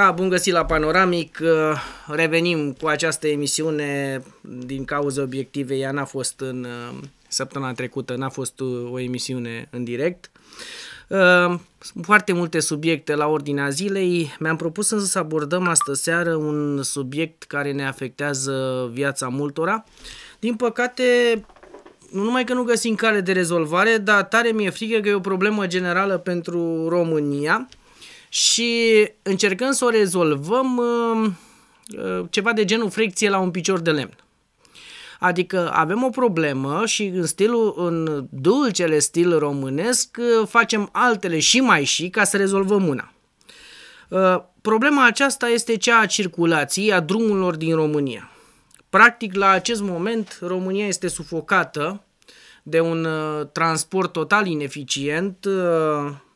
Da, bun găsit la Panoramic. Uh, revenim cu această emisiune din cauza obiectivei. Ea n-a fost în uh, săptămâna trecută, n-a fost o emisiune în direct. Uh, foarte multe subiecte la ordinea zilei. Mi-am propus însă să abordăm astă seară un subiect care ne afectează viața multora. Din păcate, nu numai că nu găsim cale de rezolvare, dar tare mi-e frică că e o problemă generală pentru România și încercăm să o rezolvăm uh, uh, ceva de genul fricție la un picior de lemn. Adică avem o problemă și în stilul, în dulcele stil românesc, uh, facem altele și mai și ca să rezolvăm una. Problema aceasta este cea a circulației, a drumurilor din România. Practic, la acest moment, România este sufocată de un transport total ineficient,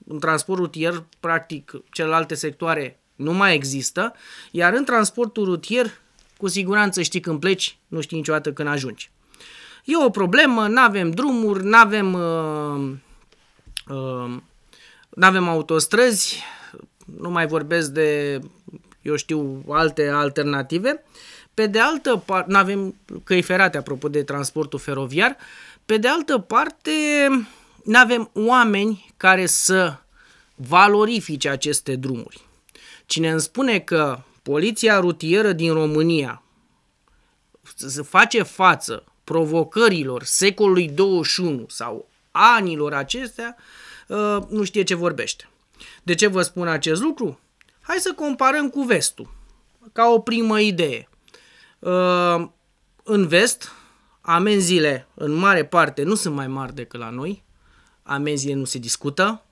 în transport rutier, practic, celelalte sectoare nu mai există, iar în transportul rutier, cu siguranță știi când pleci, nu știi niciodată când ajungi. E o problemă, nu avem drumuri, nu avem uh, uh, avem autostrăzi, nu mai vorbesc de, eu știu, alte alternative. Pe de altă parte, nu avem căi ferate, apropo de transportul feroviar. Pe de altă parte, nu avem oameni care să valorifice aceste drumuri. Cine îmi spune că poliția rutieră din România se face față provocărilor secolului 21 sau anilor acestea, ă, nu știe ce vorbește. De ce vă spun acest lucru? Hai să comparăm cu vestul, ca o primă idee. Ă, în vest, amenziile în mare parte nu sunt mai mari decât la noi, amenziile nu se discută,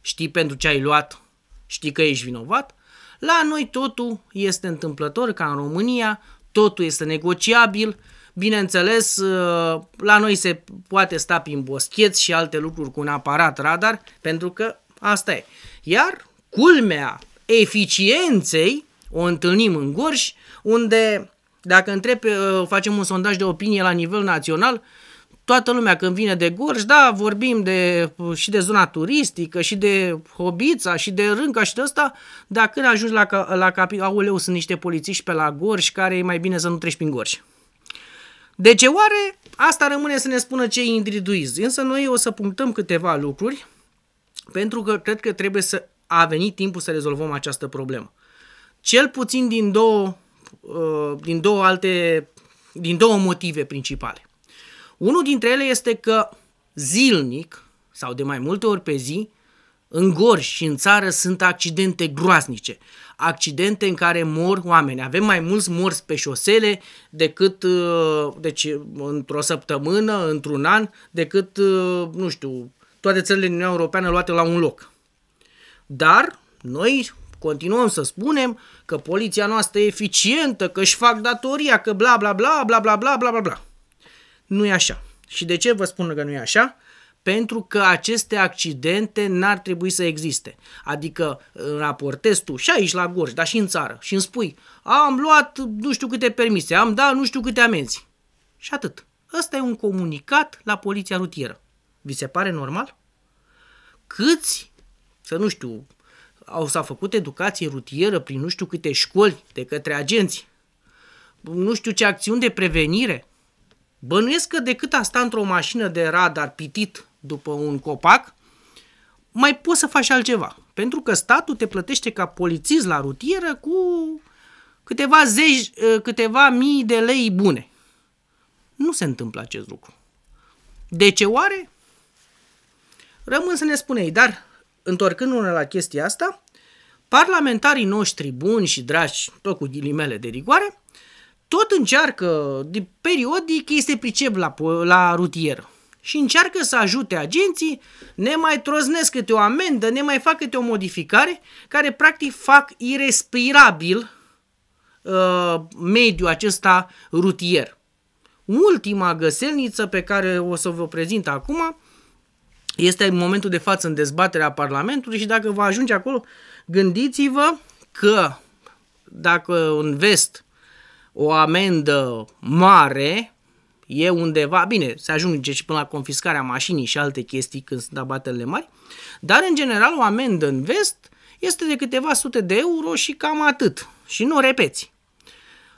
știi pentru ce ai luat, știi că ești vinovat. La noi totul este întâmplător, ca în România, totul este negociabil, Bineînțeles, ă, la noi se poate sta prin boscheți și alte lucruri cu un aparat radar, pentru că asta e. Iar culmea eficienței o întâlnim în Gorj, unde, dacă întreb, ă, facem un sondaj de opinie la nivel național, toată lumea când vine de Gorj, da, vorbim de, și de zona turistică, și de Hobița, și de Rânca și de ăsta, dar când ajungi la, la au aoleu, sunt niște polițiști pe la Gorj care e mai bine să nu treci prin Gorj. De ce oare? Asta rămâne să ne spună cei individuizi. Însă noi o să punctăm câteva lucruri pentru că cred că trebuie să a venit timpul să rezolvăm această problemă. Cel puțin din două, uh, din două alte, din două motive principale. Unul dintre ele este că zilnic sau de mai multe ori pe zi, în gorj și în țară sunt accidente groaznice, accidente în care mor oameni. Avem mai mulți morți pe șosele decât, uh, deci, într-o săptămână, într-un an, decât, uh, nu știu, toate țările din Uniunea Europeană luate la un loc. Dar noi continuăm să spunem că poliția noastră e eficientă, că își fac datoria, că bla bla bla bla bla bla bla bla bla nu e așa. Și de ce vă spun că nu e așa? Pentru că aceste accidente n-ar trebui să existe. Adică raportez tu și aici la Gorj, dar și în țară și îmi spui am luat nu știu câte permise, am dat nu știu câte amenzi. Și atât. Ăsta e un comunicat la poliția rutieră. Vi se pare normal? Câți, să nu știu, au s-a făcut educație rutieră prin nu știu câte școli de către agenți, nu știu ce acțiuni de prevenire, Bănuiesc că decât a sta într-o mașină de radar pitit după un copac, mai poți să faci altceva. Pentru că statul te plătește ca polițist la rutieră cu câteva, zeci, ă, câteva mii de lei bune. Nu se întâmplă acest lucru. De ce oare? Rămân să ne spunei, dar întorcându-ne la chestia asta, parlamentarii noștri buni și dragi, tot cu ghilimele de rigoare, tot încearcă, de periodic este pricep la, la rutier și încearcă să ajute agenții, ne mai troznesc câte o amendă, ne mai fac câte o modificare, care practic fac irrespirabil uh, mediul acesta rutier. Ultima găselniță pe care o să vă prezint acum este în momentul de față în dezbaterea Parlamentului și dacă vă ajunge acolo, gândiți-vă că dacă în vest o amendă mare e undeva, bine, se ajunge și până la confiscarea mașinii și alte chestii când sunt abaterile mari, dar în general o amendă în vest este de câteva sute de euro și cam atât. Și nu repeți.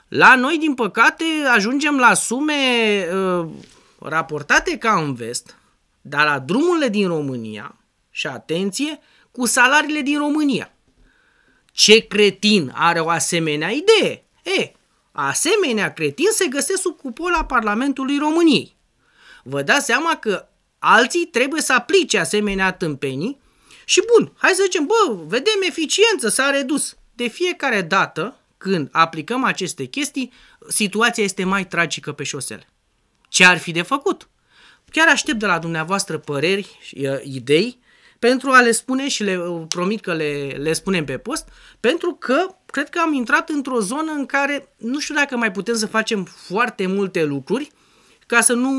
La noi, din păcate, ajungem la sume uh, raportate ca în vest, dar la drumurile din România, și atenție, cu salariile din România. Ce cretin are o asemenea idee? E, Asemenea cretini se găsesc sub cupola Parlamentului României. Vă dați seama că alții trebuie să aplice asemenea tâmpenii și bun, hai să zicem, bă, vedem eficiență, s-a redus. De fiecare dată când aplicăm aceste chestii, situația este mai tragică pe șosele. Ce ar fi de făcut? Chiar aștept de la dumneavoastră păreri, idei, pentru a le spune și le promit că le, le spunem pe post, pentru că cred că am intrat într-o zonă în care nu știu dacă mai putem să facem foarte multe lucruri ca să nu,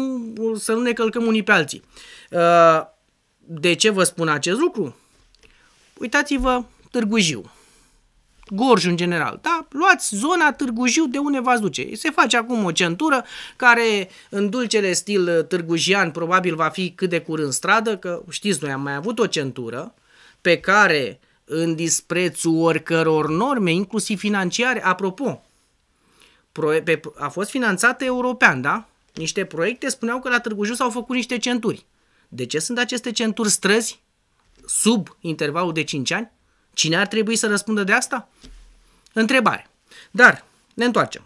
să nu ne călcăm unii pe alții. Uh, de ce vă spun acest lucru? Uitați-vă Târgu Jiu. Gorj în general, da? Luați zona Târgu Jiu de unde v-ați duce. Se face acum o centură care în dulcele stil uh, târgujian probabil va fi cât de curând stradă, că știți, noi am mai avut o centură pe care în disprețul oricăror norme, inclusiv financiare. Apropo, a fost finanțată european, da? Niște proiecte spuneau că la Târgu Jiu s-au făcut niște centuri. De ce sunt aceste centuri străzi sub intervalul de 5 ani? Cine ar trebui să răspundă de asta? Întrebare. Dar ne întoarcem.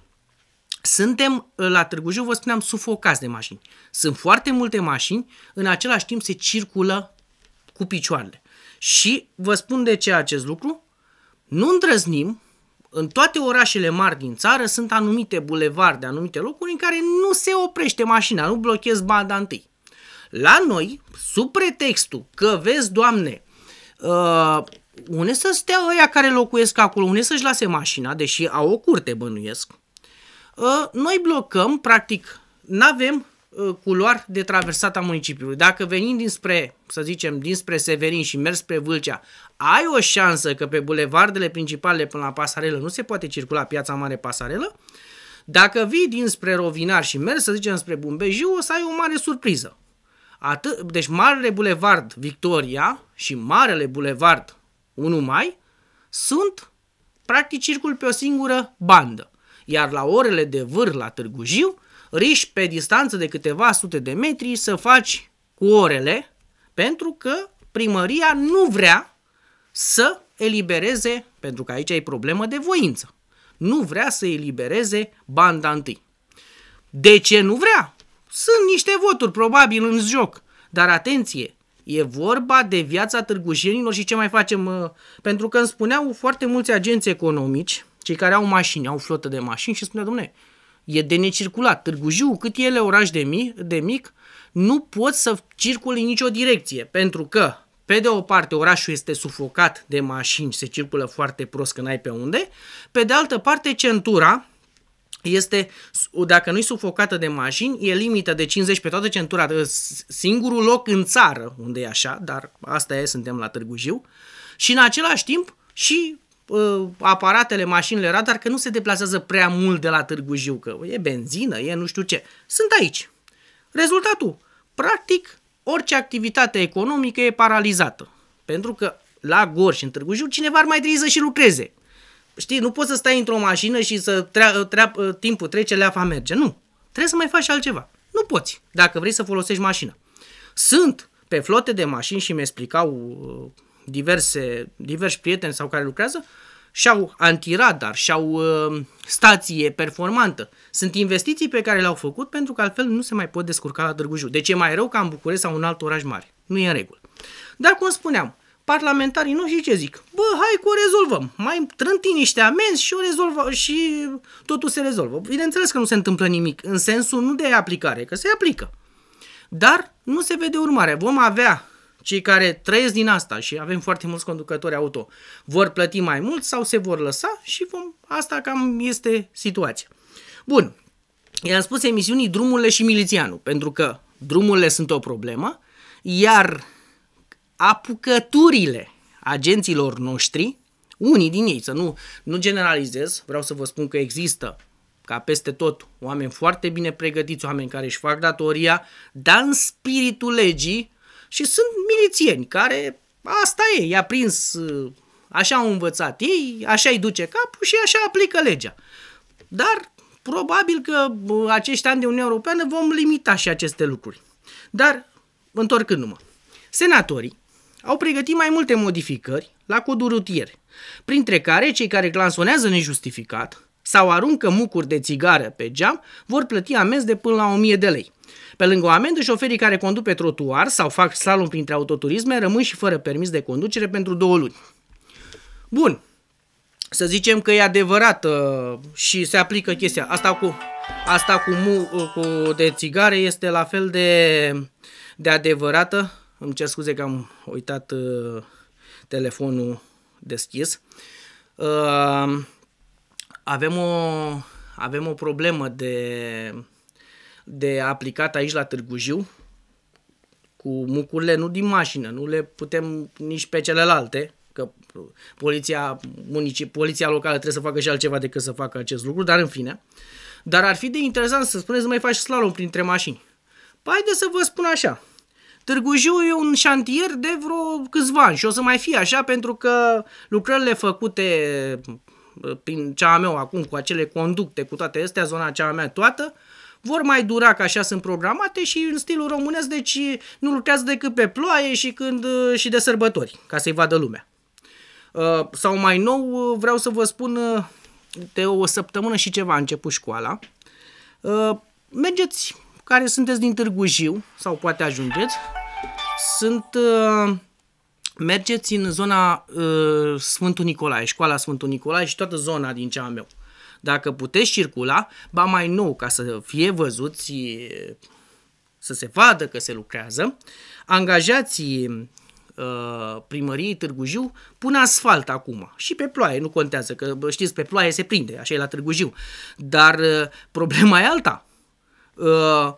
Suntem la Târgu Jiu, vă spuneam, sufocați de mașini. Sunt foarte multe mașini, în același timp se circulă cu picioarele. Și vă spun de ce acest lucru. Nu îndrăznim, în toate orașele mari din țară sunt anumite bulevarde, anumite locuri în care nu se oprește mașina, nu blochezi banda întâi. La noi, sub pretextul că, vezi, doamne, uh, unde să stea ăia care locuiesc acolo, unde să-și lase mașina, deși au o curte bănuiesc, uh, noi blocăm, practic, nu avem Uh, culoar de a municipiului. Dacă venim dinspre, să zicem, dinspre Severin și mergi spre Vâlcea, ai o șansă că pe bulevardele principale până la pasarelă nu se poate circula piața mare pasarelă, dacă vii dinspre Rovinar și mergi, să zicem, spre Bumbejiu, o să ai o mare surpriză. Atât, deci Marele Bulevard Victoria și Marele Bulevard 1 Mai sunt practic circul pe o singură bandă. Iar la orele de vâr la Târgu Jiu, riști pe distanță de câteva sute de metri să faci cu orele, pentru că primăria nu vrea să elibereze, pentru că aici e problemă de voință, nu vrea să elibereze banda întâi. De ce nu vrea? Sunt niște voturi, probabil, în joc. Dar atenție, e vorba de viața târgușenilor și ce mai facem. Uh, pentru că îmi spuneau foarte mulți agenți economici, cei care au mașini, au flotă de mașini și spunea, Domnule. E de necirculat. Târgu Jiu, cât e ele oraș de, mi, de mic, nu pot să circule în nicio direcție, pentru că, pe de o parte, orașul este sufocat de mașini, se circulă foarte prost când ai pe unde, pe de altă parte, centura, este, dacă nu e sufocată de mașini, e limită de 50 pe toată centura. Singurul loc în țară unde e așa, dar asta e, suntem la Târgu Jiu. Și în același timp și Uh, aparatele, mașinile radar că nu se deplasează prea mult de la Târgu Jiu, că e benzină, e nu știu ce. Sunt aici. Rezultatul, practic, orice activitate economică e paralizată. Pentru că la Gorj și în Târgu Jiu cineva ar mai trebui să și lucreze. Știi, nu poți să stai într-o mașină și să trea, trea, uh, timpul trece, leafa merge. Nu. Trebuie să mai faci altceva. Nu poți, dacă vrei să folosești mașina. Sunt pe flote de mașini și mi explicau uh, diverse, diversi prieteni sau care lucrează, și-au antiradar, și-au uh, stație performantă. Sunt investiții pe care le-au făcut pentru că altfel nu se mai pot descurca la Târgu Jiu. Deci e mai rău ca în București sau în alt oraș mare. Nu e în regulă. Dar cum spuneam, parlamentarii nu noștri ce zic? Bă, hai că o rezolvăm. Mai trânti niște amenzi și, o rezolvă, și totul se rezolvă. Bineînțeles că nu se întâmplă nimic în sensul nu de aplicare, că se aplică. Dar nu se vede urmare. Vom avea cei care trăiesc din asta și avem foarte mulți conducători auto vor plăti mai mult sau se vor lăsa și vom, asta cam este situația. Bun, i-am spus emisiunii drumurile și milițianul, pentru că drumurile sunt o problemă, iar apucăturile agenților noștri, unii din ei, să nu, nu generalizez, vreau să vă spun că există ca peste tot, oameni foarte bine pregătiți, oameni care își fac datoria, dar în spiritul legii și sunt milițieni care, asta e, i-a prins, așa au învățat ei, așa îi duce capul și așa aplică legea. Dar probabil că acești ani de Uniunea Europeană vom limita și aceste lucruri. Dar, întorcându-mă, senatorii au pregătit mai multe modificări la codul rutier, printre care cei care clansonează nejustificat sau aruncă mucuri de țigară pe geam vor plăti amenzi de până la 1000 de lei. Pe lângă o amendă, șoferii care conduc pe trotuar sau fac slalom printre autoturisme rămân și fără permis de conducere pentru două luni. Bun, să zicem că e adevărat uh, și se aplică chestia. Asta cu, asta cu, mu, uh, cu de țigare este la fel de, de adevărată. Îmi cer scuze că am uitat uh, telefonul deschis. Uh, avem, o, avem o problemă de de aplicat aici la Târgu Jiu, cu mucurile nu din mașină, nu le putem nici pe celelalte, că poliția, munici, poliția locală trebuie să facă și altceva decât să facă acest lucru, dar în fine. Dar ar fi de interesant să spuneți să mai faci slalom printre mașini. Păi haideți să vă spun așa. Târgu Jiu e un șantier de vreo câțiva ani și o să mai fie așa pentru că lucrările făcute prin cea mea acum cu acele conducte, cu toate astea, zona cea mea toată, uh, vor mai dura, că așa sunt programate și în stilul românesc, deci nu lucrează decât pe ploaie și, când, și de sărbători, ca să-i vadă lumea. Uh, sau mai nou, uh, vreau să vă spun, uh, de o săptămână și ceva a început școala, mergeți, care sunteți din Târgu Jiu, sau poate ajungeți, sunt mergeți în zona uh, Sfântul Nicolae, școala Sfântul Nicolae și toată zona din cea meu. Dacă puteți circula, ba mai nou, ca să fie văzuți, să se vadă că se lucrează, angajații ă, primăriei Târgu Jiu pun asfalt acum și pe ploaie, nu contează, că știți, pe ploaie se prinde, așa e la Târgu Jiu. Dar ă, problema e alta. Ă,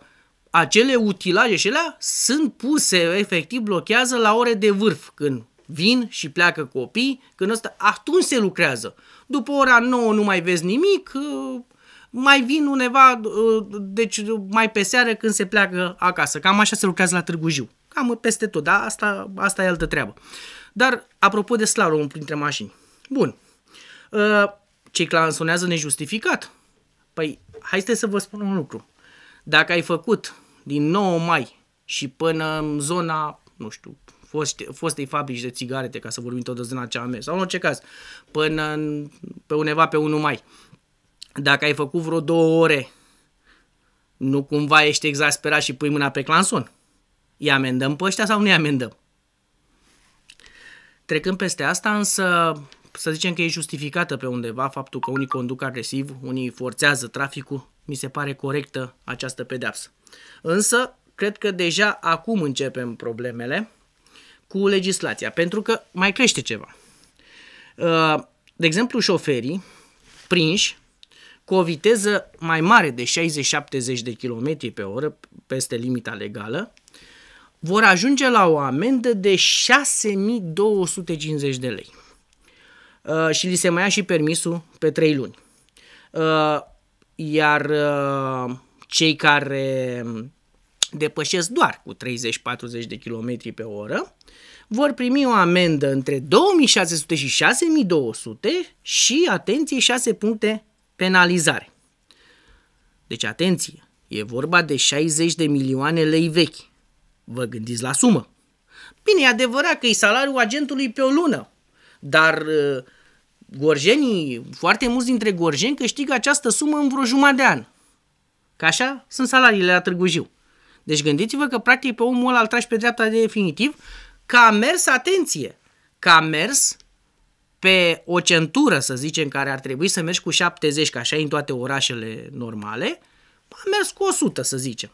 acele utilaje și alea sunt puse, efectiv blochează la ore de vârf, când vin și pleacă copii, când ăsta, atunci se lucrează. După ora 9 nu mai vezi nimic, uh, mai vin undeva, uh, deci uh, mai pe seară când se pleacă acasă. Cam așa se lucrează la Târgu Jiu. Cam peste tot, dar asta, asta e altă treabă. Dar, apropo de slalom printre mașini. Bun. Cei clansonează nejustificat. Păi, hai să vă spun un lucru. Dacă ai făcut din 9 mai și până în zona, nu știu, foste, fostei fabrici de țigarete, ca să vorbim tot de am mers, sau în orice caz, până în, pe undeva pe 1 mai. Dacă ai făcut vreo două ore, nu cumva ești exasperat și pui mâna pe clanson? Îi amendăm pe ăștia sau nu îi amendăm? Trecând peste asta, însă, să zicem că e justificată pe undeva faptul că unii conduc agresiv, unii forțează traficul, mi se pare corectă această pedeapsă. Însă, cred că deja acum începem problemele cu legislația, pentru că mai crește ceva. Uh, de exemplu, șoferii prinși cu o viteză mai mare de 60-70 de km pe oră peste limita legală, vor ajunge la o amendă de 6250 de lei. Uh, și li se mai ia și permisul pe 3 luni. Uh, iar uh, cei care depășesc doar cu 30-40 de km pe oră, vor primi o amendă între 2600 și 6200 și, atenție, 6 puncte penalizare. Deci, atenție, e vorba de 60 de milioane lei vechi. Vă gândiți la sumă. Bine, e adevărat că e salariul agentului pe o lună, dar ă, gorjenii, foarte mulți dintre gorjeni câștigă această sumă în vreo jumătate de an. Ca așa sunt salariile la Târgu Jiu. Deci gândiți-vă că practic pe omul ăla îl tragi pe dreapta de definitiv, că a mers, atenție, că a mers pe o centură, să zicem, care ar trebui să mergi cu 70, ca așa în toate orașele normale, a mers cu 100, să zicem.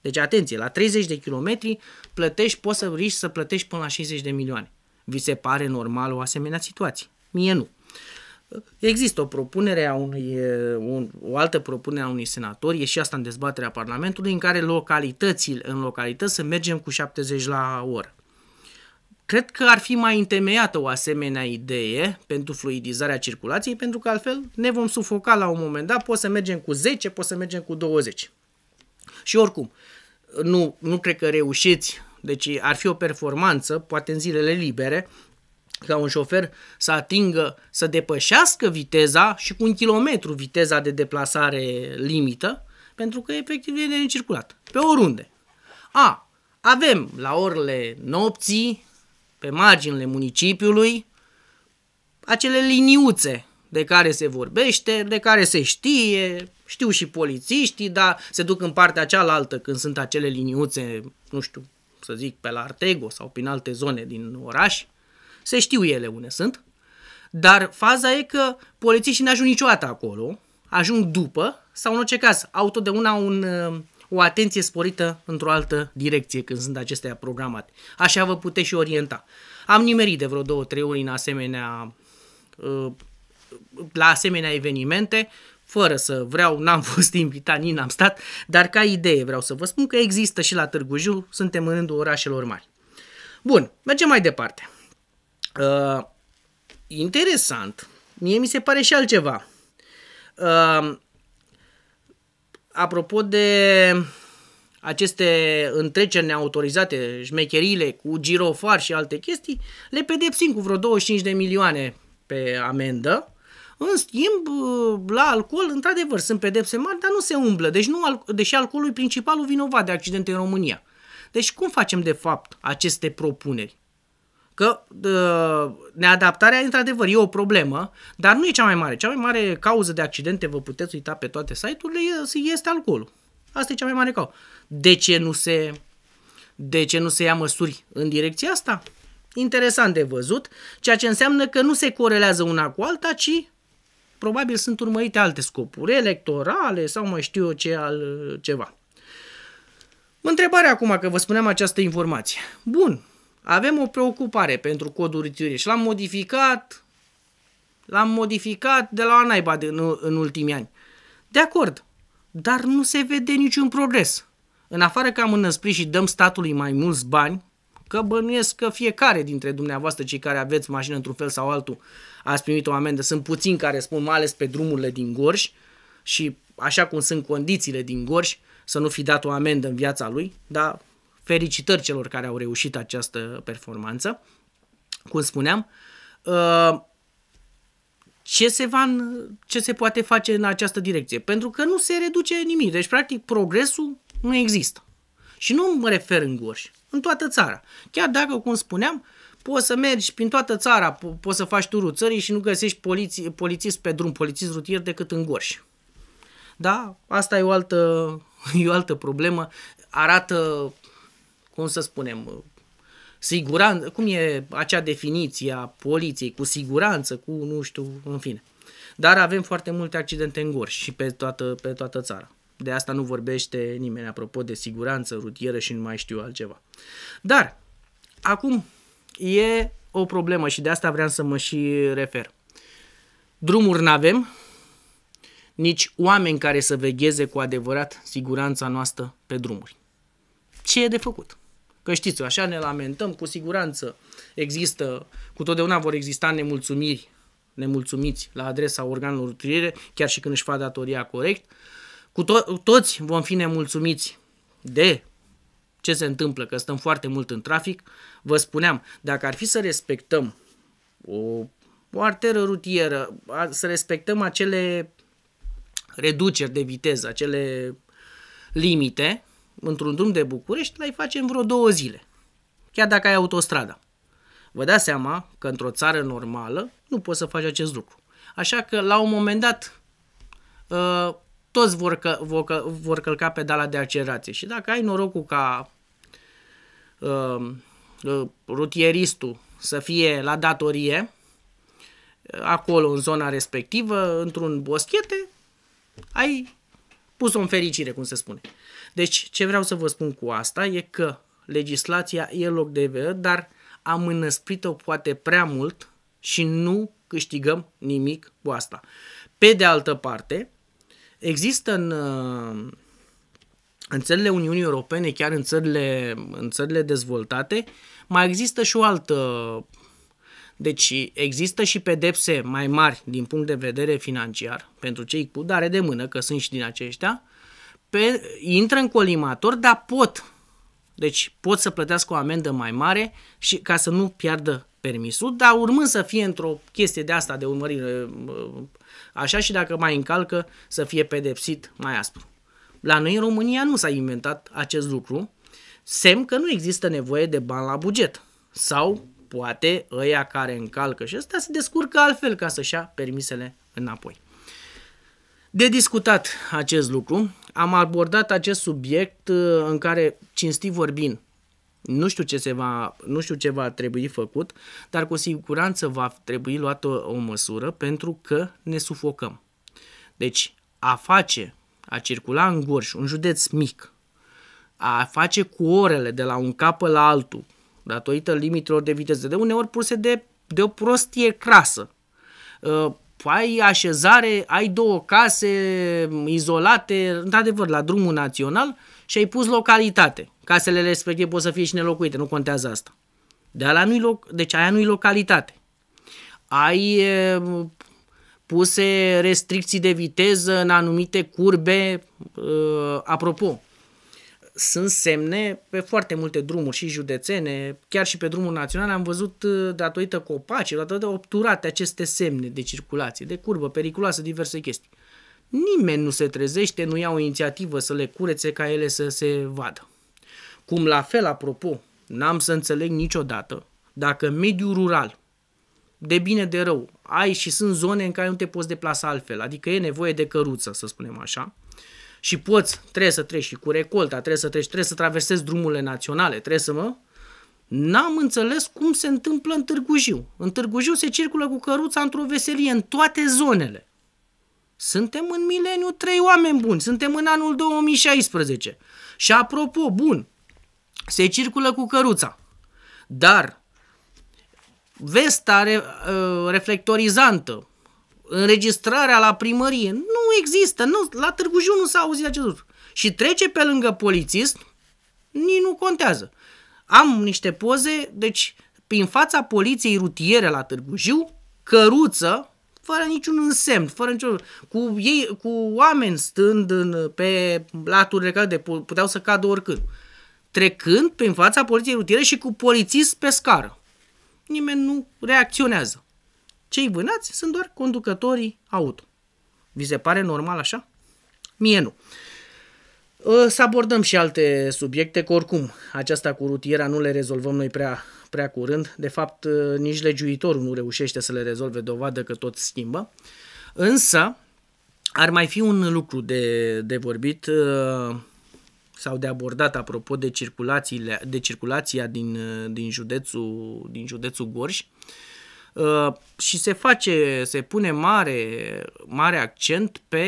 Deci atenție, la 30 de kilometri plătești, poți să vrei să plătești până la 50 de milioane. Vi se pare normal o asemenea situație? Mie nu. Există o propunere a unui, un, o altă propunere a unui senator, e și asta în dezbaterea Parlamentului, în care localitățile, în localități să mergem cu 70 la oră. Cred că ar fi mai întemeiată o asemenea idee pentru fluidizarea circulației, pentru că altfel ne vom sufoca la un moment dat, poți să mergem cu 10, poți să mergem cu 20. Și oricum, nu, nu cred că reușiți, deci ar fi o performanță, poate în zilele libere, ca un șofer să atingă, să depășească viteza și cu un kilometru viteza de deplasare limită, pentru că efectiv e de necirculat, pe oriunde. A, avem la orele nopții, pe marginile municipiului, acele liniuțe de care se vorbește, de care se știe, știu și polițiștii, dar se duc în partea cealaltă când sunt acele liniuțe, nu știu, să zic, pe la Artego sau prin alte zone din oraș, se știu ele unde sunt, dar faza e că polițiștii n-ajung niciodată acolo, ajung după sau în orice caz au totdeauna un, uh, o atenție sporită într-o altă direcție când sunt acestea programate. Așa vă puteți și orienta. Am nimerit de vreo două, trei ori în asemenea, uh, la asemenea evenimente, fără să vreau, n-am fost invitat, nici n-am stat, dar ca idee vreau să vă spun că există și la Târgu Jiu, suntem în rândul orașelor mari. Bun, mergem mai departe. Uh, interesant, mie mi se pare și altceva. Uh, apropo de aceste întreceri neautorizate, șmecheriile cu girofar și alte chestii, le pedepsim cu vreo 25 de milioane pe amendă. În schimb, uh, la alcool, într-adevăr, sunt pedepse mari, dar nu se umblă. Deci nu, deși alcoolul e principalul vinovat de accidente în România. Deci cum facem, de fapt, aceste propuneri? că de, neadaptarea, într-adevăr, e o problemă, dar nu e cea mai mare. Cea mai mare cauză de accidente, vă puteți uita pe toate site-urile, este alcoolul. Asta e cea mai mare cauză. De ce nu se, de ce nu se ia măsuri în direcția asta? Interesant de văzut, ceea ce înseamnă că nu se corelează una cu alta, ci probabil sunt urmărite alte scopuri, electorale sau mai știu eu ce altceva. ceva. Întrebarea acum, că vă spuneam această informație. Bun, avem o preocupare pentru codul rutier și l-am modificat, l-am modificat de la naiba de, în, în ultimii ani. De acord, dar nu se vede niciun progres. În afară că am înăsprit și dăm statului mai mulți bani, că bănuiesc că fiecare dintre dumneavoastră, cei care aveți mașină într-un fel sau altul, ați primit o amendă. Sunt puțini care spun, mai ales pe drumurile din Gorj și așa cum sunt condițiile din Gorj, să nu fi dat o amendă în viața lui, dar Fericitări celor care au reușit această performanță, cum spuneam. Uh, ce se, va, ce se poate face în această direcție? Pentru că nu se reduce nimic. Deci, practic, progresul nu există. Și nu mă refer în Gorj, în toată țara. Chiar dacă, cum spuneam, poți să mergi prin toată țara, po- poți să faci turul țării și nu găsești poliți, polițist pe drum, polițist rutier decât în Gorj. Da, asta e o altă, e o altă problemă. Arată cum să spunem, siguranță, cum e acea definiție a poliției, cu siguranță, cu nu știu, în fine. Dar avem foarte multe accidente în gorș și pe toată, pe toată țara. De asta nu vorbește nimeni apropo de siguranță rutieră și nu mai știu altceva. Dar, acum e o problemă și de asta vreau să mă și refer. Drumuri n-avem, nici oameni care să vegheze cu adevărat siguranța noastră pe drumuri. Ce e de făcut? Că știți, așa ne lamentăm, cu siguranță există, cu totdeauna vor exista nemulțumiri, nemulțumiți la adresa organelor utiliere, chiar și când își fac datoria corect. Cu to- toți vom fi nemulțumiți de ce se întâmplă, că stăm foarte mult în trafic. Vă spuneam, dacă ar fi să respectăm o, o arteră rutieră, să respectăm acele reduceri de viteză, acele limite, într-un drum de București, l-ai face în vreo două zile, chiar dacă ai autostrada. Vă dați seama că într-o țară normală nu poți să faci acest lucru. Așa că, la un moment dat, ă, toți vor, că, vor, că, vor călca pedala de accelerație și dacă ai norocul ca ă, ă, rutieristul să fie la datorie, acolo, în zona respectivă, într-un boschete, ai pus-o în fericire, cum se spune. Deci, ce vreau să vă spun cu asta e că legislația e loc de VE, dar am înăsprit-o poate prea mult și nu câștigăm nimic cu asta. Pe de altă parte, există în, în țările Uniunii Europene, chiar în țările, în țările dezvoltate, mai există și o altă deci există și pedepse mai mari din punct de vedere financiar pentru cei cu dare de mână, că sunt și din aceștia, pe, intră în colimator, dar pot. Deci pot să plătească o amendă mai mare și ca să nu piardă permisul, dar urmând să fie într-o chestie de asta de urmărire, uh, așa și dacă mai încalcă, să fie pedepsit mai aspru. La noi în România nu s-a inventat acest lucru, semn că nu există nevoie de bani la buget. Sau poate ăia care încalcă și ăsta se descurcă altfel ca să-și ia permisele înapoi. De discutat acest lucru, am abordat acest subiect uh, în care, cinstit vorbind, nu știu, ce se va, nu știu ce va trebui făcut, dar cu siguranță va trebui luată o, o măsură pentru că ne sufocăm. Deci, a face, a circula în Gorj, un județ mic, a face cu orele de la un cap la altul, datorită limitelor de viteză, de uneori puse de, de o prostie crasă, uh, ai așezare, ai două case izolate, într-adevăr, la drumul național și ai pus localitate. Casele respective pot să fie și nelocuite, nu contează asta. De la nu loc- deci aia nu-i localitate. Ai e, puse restricții de viteză în anumite curbe. E, apropo, sunt semne pe foarte multe drumuri și județene, chiar și pe drumul național am văzut uh, datorită copacilor, datorită obturate aceste semne de circulație, de curbă periculoasă, diverse chestii. Nimeni nu se trezește, nu ia o inițiativă să le curețe ca ele să se vadă. Cum la fel, apropo, n-am să înțeleg niciodată dacă mediul rural, de bine de rău, ai și sunt zone în care nu te poți deplasa altfel, adică e nevoie de căruță, să spunem așa, și poți, trebuie să treci și cu recolta, trebuie să treci, trebuie să traversezi drumurile naționale, trebuie să mă... N-am înțeles cum se întâmplă în Târgu Jiu. În Târgu Jiu se circulă cu căruța într-o veselie în toate zonele. Suntem în mileniu trei oameni buni, suntem în anul 2016. Și apropo, bun, se circulă cu căruța, dar vesta re, uh, reflectorizantă, înregistrarea la primărie. Nu există, nu, la Târgu Jiu nu s-a auzit acest lucru. Și trece pe lângă polițist, nici nu contează. Am niște poze, deci prin fața poliției rutiere la Târgu Jiu, căruță, fără niciun însemn, fără niciun, cu, ei, cu oameni stând în, pe laturile care de, puteau să cadă oricând, trecând prin fața poliției rutiere și cu polițist pe scară. Nimeni nu reacționează. Cei vânați sunt doar conducătorii auto. Vi se pare normal așa? Mie nu. Ă, să abordăm și alte subiecte, că oricum aceasta cu rutiera nu le rezolvăm noi prea, prea curând. De fapt, ă, nici legiuitorul nu reușește să le rezolve, dovadă că tot schimbă. Însă, ar mai fi un lucru de, de vorbit ă, sau de abordat apropo de, circulațiile, de circulația din, din, județul, din județul Gorj. Uh, Uh, și se face, se pune mare, mare accent pe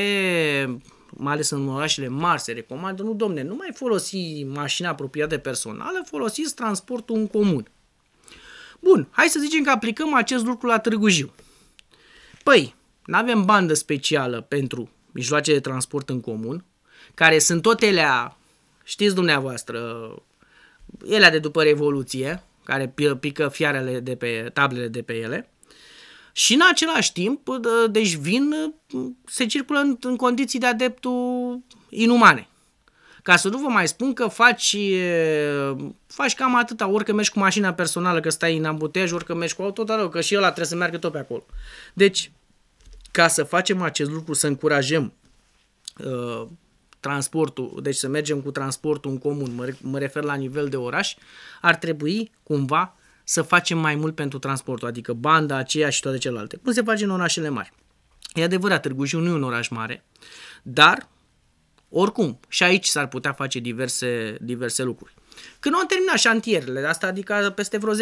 mai ales în orașele mari, se recomandă, nu domne, nu mai folosi mașina apropiată personală, folosiți transportul în comun. Bun, hai să zicem că aplicăm acest lucru la Târgu Jiu. Păi, nu avem bandă specială pentru mijloace de transport în comun, care sunt tot elea, știți dumneavoastră, elea de după Revoluție, care pică fiarele de pe tablele de pe ele. Și în același timp, deci vin, se circulă în, în condiții de adeptul inumane. Ca să nu vă mai spun că faci, faci cam atâta, ori că mergi cu mașina personală, că stai în ambutej, ori că mergi cu auto, dar rău, că și ăla trebuie să meargă tot pe acolo. Deci, ca să facem acest lucru, să încurajăm uh, transportul, deci să mergem cu transportul în comun, mă, mă refer la nivel de oraș, ar trebui cumva să facem mai mult pentru transportul, adică banda aceea și toate celelalte, cum se face în orașele mari. E adevărat, Târgu Jiu nu e un oraș mare, dar oricum, și aici s-ar putea face diverse, diverse lucruri. Când au terminat șantierele, asta adică peste vreo 10-20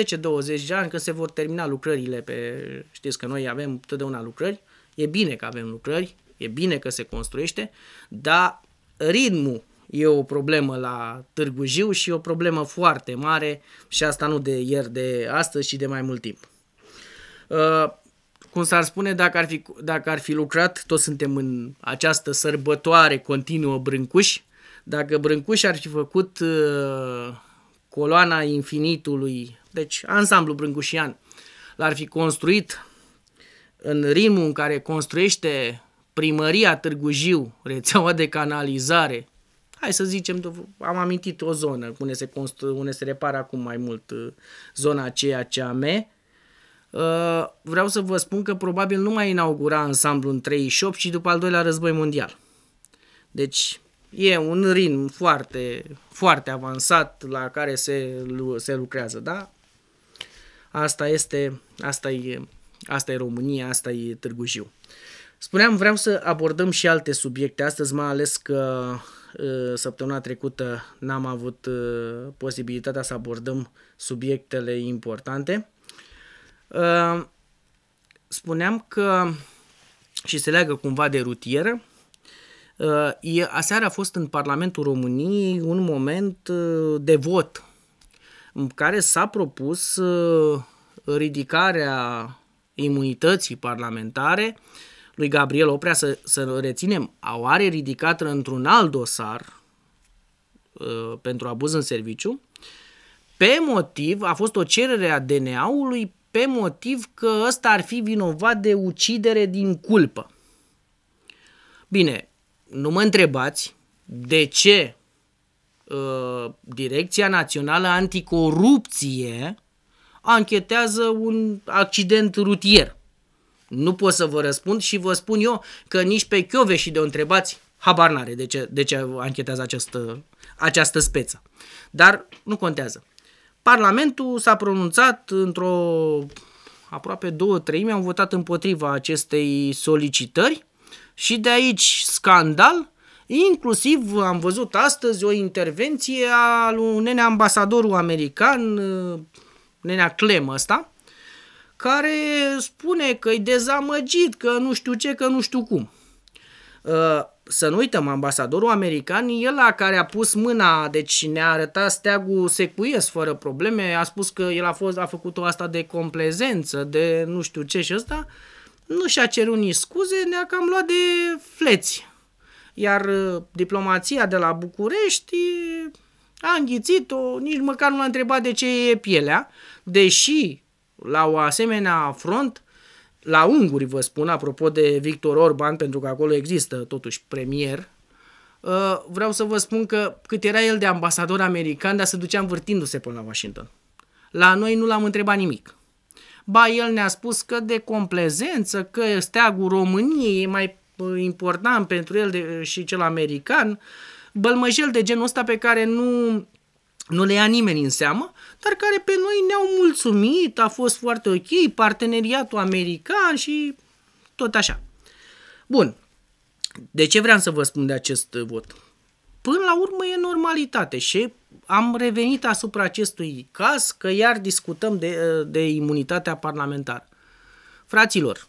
de ani, când se vor termina lucrările pe... Știți că noi avem totdeauna lucrări, e bine că avem lucrări, e bine că se construiește, dar ritmul e o problemă la Târgu Jiu și o problemă foarte mare și asta nu de ieri, de astăzi și de mai mult timp. Uh, cum s-ar spune, dacă ar, fi, dacă ar fi lucrat, toți suntem în această sărbătoare continuă Brâncuș, dacă Brâncuș ar fi făcut uh, coloana infinitului, deci ansamblu brâncușian, l-ar fi construit în ritmul în care construiește primăria Târgu Jiu, rețeaua de canalizare, hai să zicem, am amintit o zonă unde se, constru, unde se repară acum mai mult uh, zona aceea CAM, Uh, vreau să vă spun că probabil nu mai inaugura ansamblu în 38 și după al doilea război mondial. Deci e un rin foarte, foarte avansat la care se, se lucrează, da? Asta este, asta e, asta e România, asta e Târgu Jiu. Spuneam, vreau să abordăm și alte subiecte astăzi, mai ales că ă, săptămâna trecută n-am avut ă, posibilitatea să abordăm subiectele importante. Ă, spuneam că și se leagă cumva de rutieră. Aseară a fost în Parlamentul României un moment de vot în care s-a propus ridicarea imunității parlamentare uh, lui Gabriel Oprea, să, să reținem, au are ridicat într-un alt dosar uh, pentru abuz în serviciu, pe motiv, a fost o cerere a DNA-ului pe motiv că ăsta ar fi vinovat de ucidere din culpă. Bine, nu mă întrebați de ce uh, Direcția Națională Anticorupție anchetează un accident rutier. Nu pot să vă răspund și vă spun eu că nici pe și de o întrebați, habar n-are de ce, de ce anchetează această, această speță. Dar nu contează. Parlamentul s-a pronunțat într-o aproape două treimi, au votat împotriva acestei solicitări și de aici scandal, inclusiv am văzut astăzi o intervenție a lui nenea ambasadorul american, nenea Clem ăsta, care spune că e dezamăgit, că nu știu ce, că nu știu cum. Uh, să nu uităm, ambasadorul american el la care a pus mâna, deci ne-a arătat steagul secuiesc fără probleme, a spus că el a, fost, a făcut-o asta de complezență, de nu știu ce și ăsta, nu și-a cerut nici scuze, ne-a cam luat de fleți. Iar uh, diplomația de la București a înghițit-o, nici măcar nu l-a întrebat de ce e pielea, deși la o asemenea front, la unguri vă spun, apropo de Victor Orban, pentru că acolo există totuși premier, uh, vreau să vă spun că cât era el de ambasador american, dar se ducea învârtindu-se până la Washington. La noi nu l-am întrebat nimic. Ba, el ne-a spus că de complezență, că steagul României e mai uh, important pentru el de, uh, și cel american, bălmăjel de genul ăsta pe care nu, nu le ia nimeni în seamă dar care pe noi ne-au mulțumit, a fost foarte ok, parteneriatul american și tot așa. Bun, de ce vreau să vă spun de acest vot? Până la urmă e normalitate și am revenit asupra acestui caz că iar discutăm de, de imunitatea parlamentară. Fraților,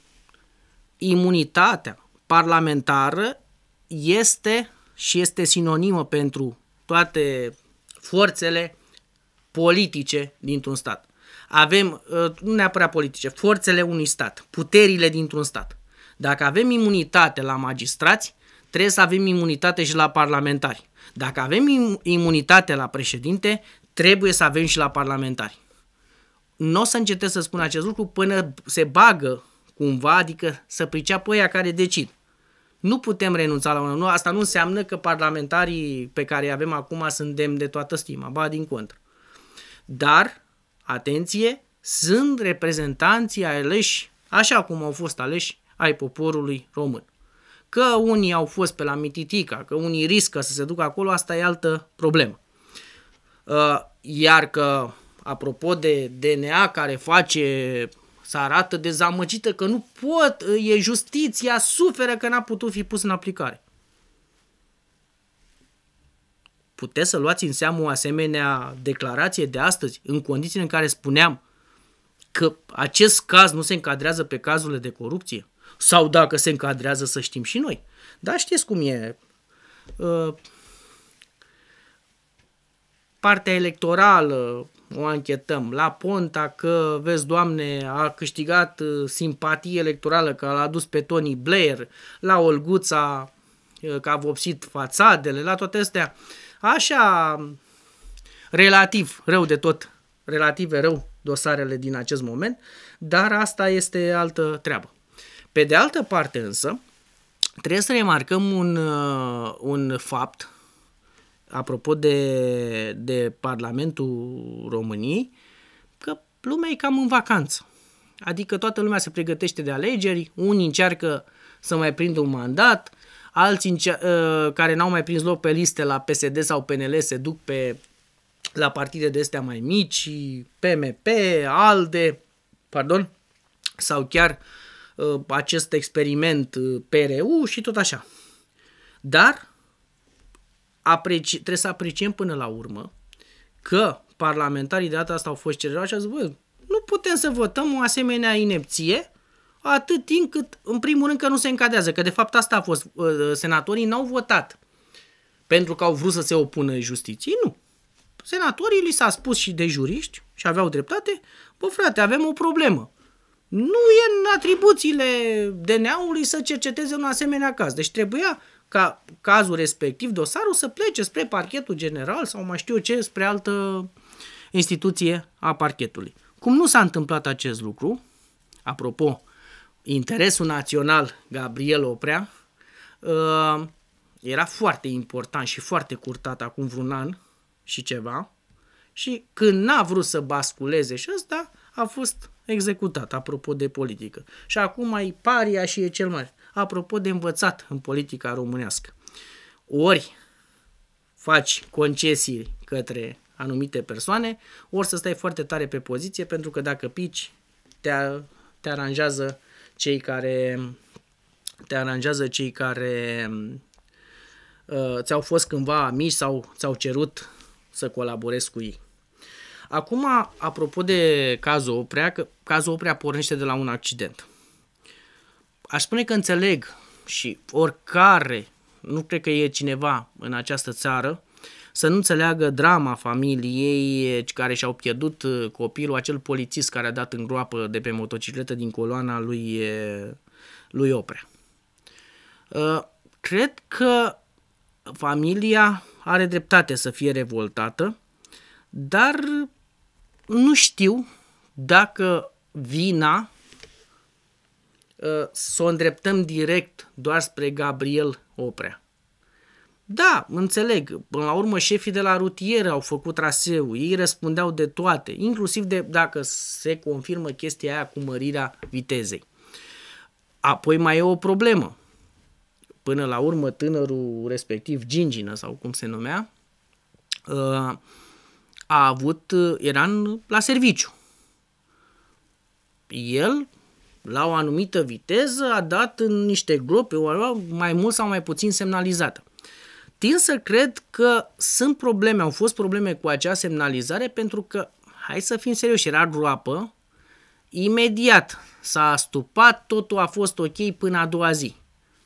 imunitatea parlamentară este și este sinonimă pentru toate forțele politice dintr-un stat. Avem, uh, nu neapărat politice, forțele unui stat, puterile dintr-un stat. Dacă avem imunitate la magistrați, trebuie să avem imunitate și la parlamentari. Dacă avem imunitate la președinte, trebuie să avem și la parlamentari. Nu o să încetez să spun acest lucru până se bagă cumva, adică să priceapă ăia care decid. Nu putem renunța la unul. Nu, asta nu înseamnă că parlamentarii pe care îi avem acum sunt demni de toată stima, ba din contră. Dar, atenție, sunt reprezentanții aleși, așa cum au fost aleși ai poporului român. Că unii au fost pe la Mititica, că unii riscă să se ducă acolo, asta e altă problemă. Uh, iar că, apropo de DNA care face să arată dezamăgită că nu pot, e justiția, suferă că n-a putut fi pus în aplicare. puteți să luați în seamă o asemenea declarație de astăzi, în condițiile în care spuneam că acest caz nu se încadrează pe cazurile de corupție? Sau dacă se încadrează, să știm și noi. Da, știți cum e. Uh, partea electorală o anchetăm. La Ponta că, vezi, doamne, a câștigat uh, simpatie electorală, că l-a dus pe Tony Blair, la Olguța, uh, că a vopsit fațadele, la toate astea. Uh, așa relativ rău de tot, relative rău dosarele din acest moment, dar asta este altă treabă. Pe de altă parte însă, trebuie să remarcăm un, uh, un fapt apropo de, de Parlamentul României, că lumea e cam în vacanță. Adică toată lumea se pregătește de alegeri, unii încearcă să mai prindă un mandat, alții ă, care n-au mai prins loc pe liste la PSD sau PNL se duc pe la partide de astea mai mici, PMP, ALDE, pardon, sau chiar ă, acest experiment ă, PRU și tot așa. Dar apreci- trebuie să apreciem până la urmă că parlamentarii de data asta au fost cereroși și au zis, nu putem să votăm o asemenea inepție atât timp cât, în primul rând, că nu se încadează, că de fapt asta a fost, uh, senatorii n-au votat pentru că au vrut să se opună justiției, nu. Senatorii li s-a spus și de juriști, și aveau dreptate, bă frate, avem o problemă. Nu e în atribuțiile DNA-ului să cerceteze un asemenea caz. Deci trebuia ca cazul respectiv, dosarul, să plece spre parchetul general sau mai știu eu ce, spre altă instituție a parchetului. Cum nu s-a întâmplat acest lucru, apropo, interesul național Gabriel Oprea uh, era foarte important și foarte curtat acum vreun an și ceva și când n-a vrut să basculeze și ăsta a fost executat, apropo de politică. Și acum mai paria și e cel mai Apropo de învățat în politica românească. Ori faci concesii către anumite persoane, ori să stai foarte tare pe poziție, pentru că dacă pici, te, te aranjează cei care te aranjează, cei care uh, ți-au fost cândva amici sau ți-au cerut să colaborezi cu ei. Acum, apropo de cazul Oprea, că cazul Oprea pornește de la un accident. Aș spune că înțeleg și oricare, nu cred că e cineva în această țară să nu înțeleagă drama familiei care și-au pierdut uh, copilul, acel polițist care a dat în groapă de pe motocicletă din coloana lui, uh, lui Oprea. Uh, cred că familia are dreptate să fie revoltată, dar nu știu dacă vina să o îndreptăm direct doar spre Gabriel Oprea. Da, înțeleg. Până la urmă, șefii de la rutieră au făcut traseu, ei răspundeau de toate, inclusiv de dacă se confirmă chestia aia cu mărirea vitezei. Apoi mai e o problemă. Până la urmă, tânărul respectiv, Gingină sau cum se numea, ă, a avut, era în, la serviciu. El, la o anumită viteză, a dat în niște gropi, mai mult sau mai puțin semnalizată să cred că sunt probleme, au fost probleme cu acea semnalizare pentru că, hai să fim serioși, era groapă, imediat s-a stupat, totul a fost ok până a doua zi.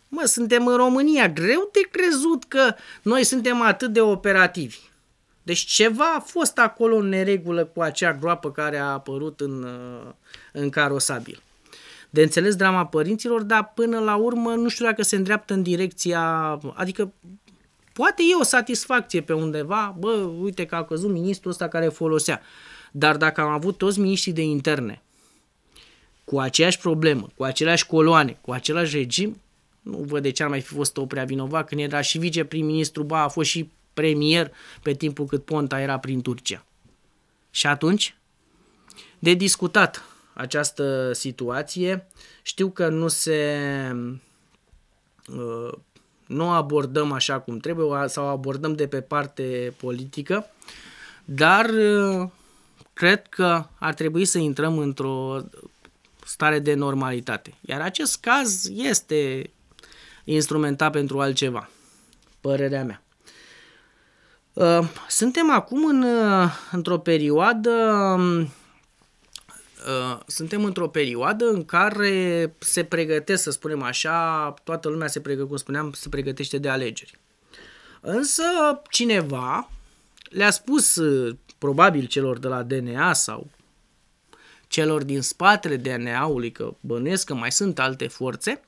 Mă, suntem în România, greu de crezut că noi suntem atât de operativi. Deci ceva a fost acolo în neregulă cu acea groapă care a apărut în, uh, în carosabil. De înțeles drama părinților, dar până la urmă nu știu dacă se îndreaptă în direcția, adică Poate e o satisfacție pe undeva, bă, uite că a căzut ministrul ăsta care folosea. Dar dacă am avut toți miniștrii de interne cu aceeași problemă, cu aceleași coloane, cu același regim, nu văd de ce ar mai fi fost prea vinovat când era și viceprim-ministru, ba a fost și premier pe timpul cât Ponta era prin Turcia. Și atunci, de discutat această situație, știu că nu se uh, nu o abordăm așa cum trebuie sau o abordăm de pe parte politică, dar ă, cred că ar trebui să intrăm într-o stare de normalitate. Iar acest caz este instrumentat pentru altceva, părerea mea. Ă, suntem acum în, într-o perioadă Uh, suntem într-o perioadă în care se pregătesc, să spunem așa, toată lumea se pregătește, cum spuneam, se pregătește de alegeri. Însă cineva le-a spus, uh, probabil celor de la DNA sau celor din spatele DNA-ului, că bănuiesc că mai sunt alte forțe,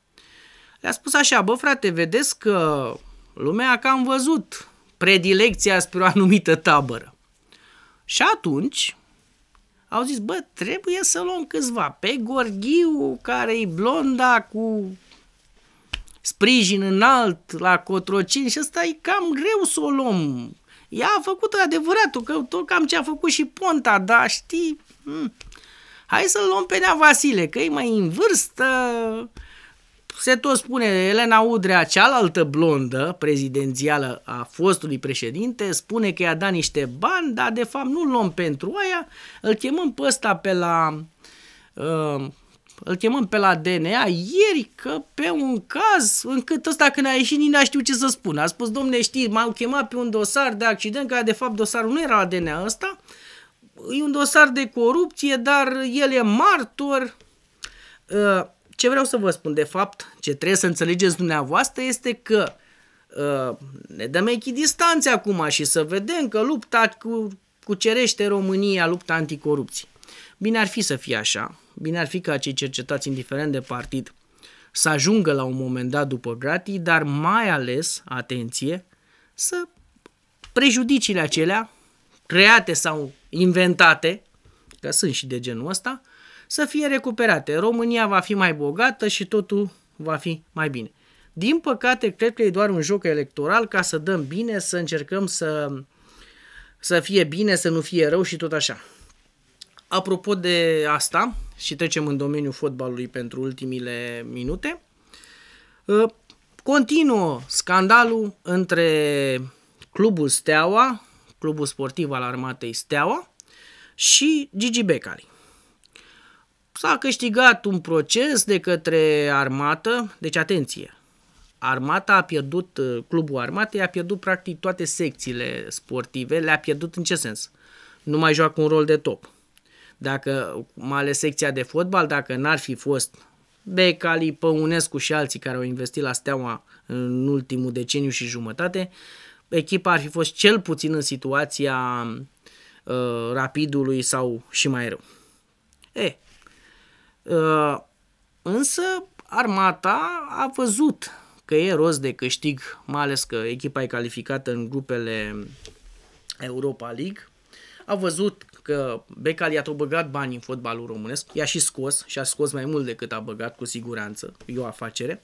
le-a spus așa, bă frate, vedeți că lumea a cam văzut predilecția spre o anumită tabără. Și atunci, au zis, bă, trebuie să luăm câțiva. Pe Gorghiu, care e blonda cu sprijin înalt la Cotrocin și ăsta e cam greu să o luăm. Ea a făcut adevăratul, că tot cam ce a făcut și Ponta, dar știi, hmm. hai să-l luăm pe Nea Vasile, că e mai în vârstă, se tot spune, Elena Udrea, cealaltă blondă prezidențială a fostului președinte, spune că i-a dat niște bani, dar de fapt nu l luăm pentru aia, îl chemăm pe ăsta pe la... Uh, îl chemăm pe la DNA ieri că pe un caz încât ăsta când a ieșit nici n-a știut ce să spun. A spus, domne, știi, m-au chemat pe un dosar de accident, care de fapt dosarul nu era la DNA ăsta, e un dosar de corupție, dar el e martor. Uh, ce vreau să vă spun, de fapt, ce trebuie să înțelegeți dumneavoastră este că uh, ne dăm echidistanțe acum și să vedem că lupta cu, cucerește România, lupta anticorupție. Bine ar fi să fie așa, bine ar fi ca cei cercetați, indiferent de partid, să ajungă la un moment dat după gratii, dar mai ales, atenție, să prejudiciile acelea create sau inventate, că sunt și de genul ăsta, să fie recuperate. România va fi mai bogată și totul va fi mai bine. Din păcate, cred că e doar un joc electoral ca să dăm bine, să încercăm să, să fie bine, să nu fie rău și tot așa. Apropo de asta, și trecem în domeniul fotbalului pentru ultimile minute, ă, continuă scandalul între clubul Steaua, clubul sportiv al armatei Steaua și Gigi Becali s-a câștigat un proces de către armată, deci atenție, armata a pierdut, clubul armatei a pierdut practic toate secțiile sportive, le-a pierdut în ce sens? Nu mai joacă un rol de top. Dacă, mai ales secția de fotbal, dacă n-ar fi fost Becali, Păunescu și alții care au investit la Steaua în ultimul deceniu și jumătate, echipa ar fi fost cel puțin în situația uh, rapidului sau și mai rău. E, Uh, însă armata a văzut că e rost de câștig, mai ales că echipa e calificată în grupele Europa League. A văzut că Becali a tot băgat bani în fotbalul românesc, i-a și scos și a scos mai mult decât a băgat cu siguranță, e o afacere.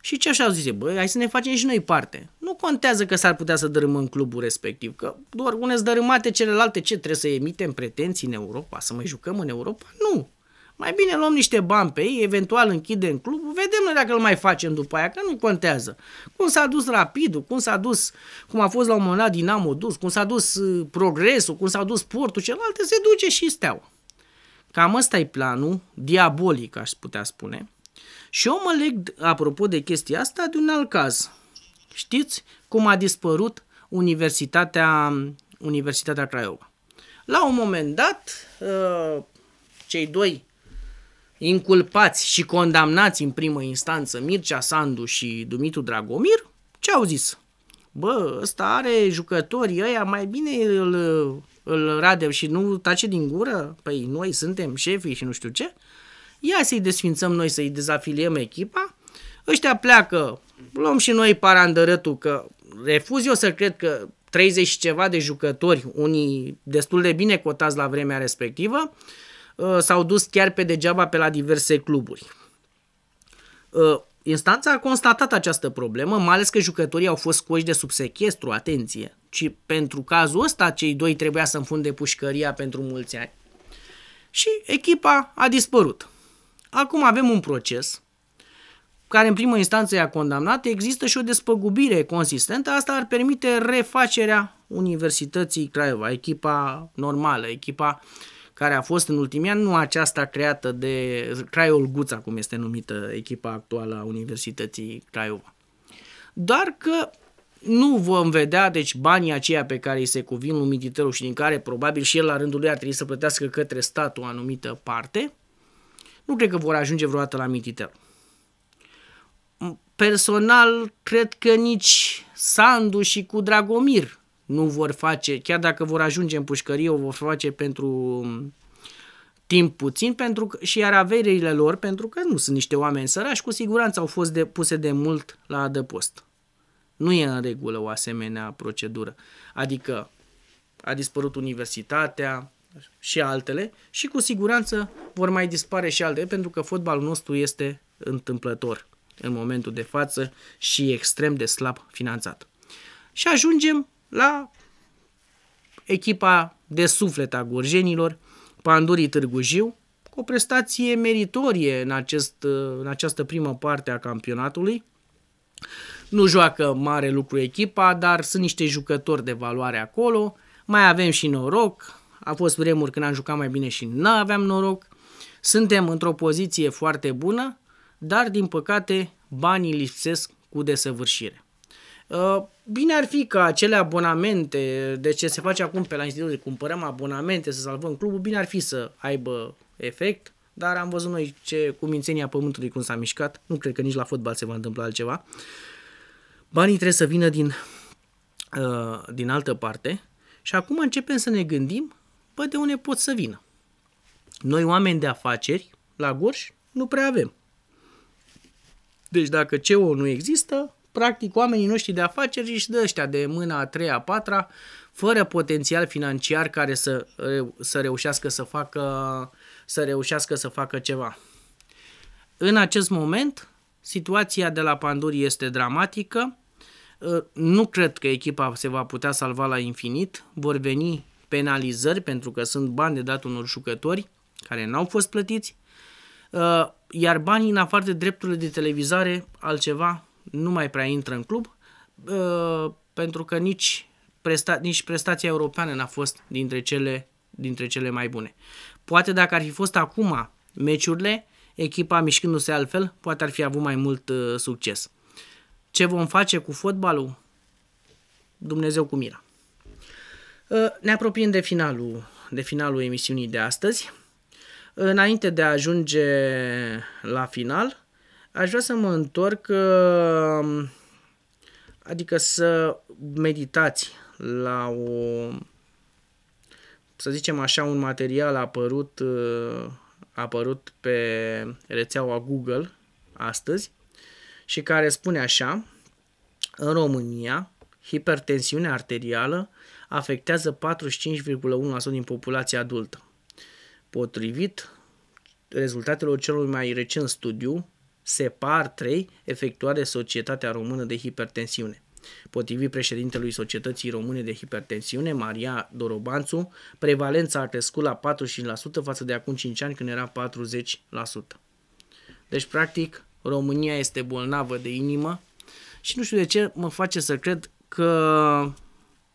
Și ce așa zice, băi, hai să ne facem și noi parte. Nu contează că s-ar putea să dărâmăm clubul respectiv, că doar une dărâmate celelalte, ce trebuie să emitem pretenții în Europa, să mai jucăm în Europa? Nu, mai bine luăm niște bani pe ei, eventual închidem clubul, vedem noi dacă îl mai facem după aia, că nu contează. Cum s-a dus Rapidul, cum s-a dus, cum a fost la un moment dat Dinamo dus, cum s-a dus uh, Progresul, cum s-a dus Portul, celălalt, se duce și Steaua. Cam ăsta e planul, diabolic aș putea spune. Și eu mă leg, apropo de chestia asta, de un alt caz. Știți cum a dispărut Universitatea, Universitatea Craiova? La un moment dat, uh, cei doi inculpați și condamnați în primă instanță Mircea Sandu și Dumitru Dragomir, ce au zis? Bă, ăsta are jucătorii ăia, mai bine îl, îl rade și nu tace din gură? Păi noi suntem șefii și nu știu ce. Ia să-i desfințăm noi, să-i dezafiliem echipa. Ăștia pleacă, luăm și noi parandărătul, că refuz eu să cred că 30 și ceva de jucători, unii destul de bine cotați la vremea respectivă, Uh, s-au dus chiar pe degeaba pe la diverse cluburi. Uh, instanța a constatat această problemă, mai ales că jucătorii au fost scoși de sub sechestru, atenție, ci pentru cazul ăsta cei doi trebuia să înfunde pușcăria pentru mulți ani. Și echipa a dispărut. Acum avem un proces care în primă instanță i-a condamnat, există și o despăgubire consistentă, asta ar permite refacerea Universității Craiova, echipa normală, echipa uh, care a fost în ultimii ani, nu aceasta creată de Craiol Guța, cum este numită echipa actuală a Universității Craiova. Doar că nu vom vedea, deci, banii aceia pe care îi se cuvin lui și din care probabil și el la rândul lui ar trebui să plătească către stat o anumită parte, nu cred că vor ajunge vreodată la mititel. Personal, cred că nici Sandu și cu Dragomir nu vor face, chiar dacă vor ajunge în pușcărie, o vor face pentru um, timp puțin pentru că, și iar averile lor, pentru că nu sunt niște oameni sărași, cu siguranță au fost de, puse de mult la adăpost. Nu e în regulă o asemenea procedură. Adică a dispărut universitatea și altele și cu siguranță vor mai dispare și altele pentru că fotbalul nostru este întâmplător în momentul de față și extrem de slab finanțat. Și ajungem la echipa de suflet a gurjenilor, Pandurii Târgu Jiu, cu o prestație meritorie în, acest, în această primă parte a campionatului. Nu joacă mare lucru echipa, dar sunt niște jucători de valoare acolo. Mai avem și noroc. A fost vremuri când am jucat mai bine și nu aveam noroc. Suntem într-o poziție foarte bună, dar din păcate banii lipsesc cu desăvârșire. Uh, bine ar fi ca acele abonamente, de deci ce se face acum pe la institut, cumpărăm abonamente să salvăm clubul, bine ar fi să aibă efect, dar am văzut noi ce cu mințenia pământului cum s-a mișcat, nu cred că nici la fotbal se va întâmpla altceva. Banii trebuie să vină din, uh, din altă parte și acum începem să ne gândim, bă, de unde pot să vină? Noi oameni de afaceri la Gorj nu prea avem. Deci dacă CEO nu există, practic oamenii noștri de afaceri își dă ăștia de mâna a treia, a patra, fără potențial financiar care să, să reușească să facă, să reușească să facă ceva. În acest moment, situația de la Panduri este dramatică. Ă, nu cred că echipa se va putea salva la infinit. Vor veni penalizări pentru că sunt bani de dat unor jucători care n-au fost plătiți. Ă, iar banii, în afară de drepturile de televizare, altceva nu mai prea intră în club, uh, pentru că nici, presta- nici prestația europeană n-a fost dintre cele, dintre cele mai bune. Poate dacă ar fi fost acum meciurile, echipa mișcându-se altfel, poate ar fi avut mai mult uh, succes. Ce vom face cu fotbalul? Dumnezeu cu mira. Uh, ne apropiem de finalul, de finalul emisiunii de astăzi. Înainte de a ajunge la final, aș vrea să mă întorc, um, adică să meditați la o, să zicem așa, un material apărut, uh, apărut pe rețeaua Google astăzi și care spune așa, în România, hipertensiunea arterială afectează 45,1% din populația adultă. Potrivit rezultatelor celor mai recent studiu SEPAR 3, efectuat de Societatea Română de Hipertensiune. Potrivit președintelui Societății Române de Hipertensiune, Maria Dorobanțu, prevalența a crescut la 45% față de acum 5 ani când era 40%. Deci, practic, România este bolnavă de inimă și nu știu de ce mă face să cred că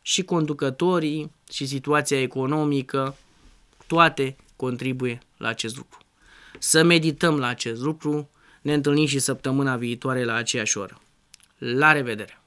și conducătorii și situația economică, toate contribuie la acest lucru. Să medităm la acest lucru, ne întâlnim și săptămâna viitoare la aceeași oră. La revedere!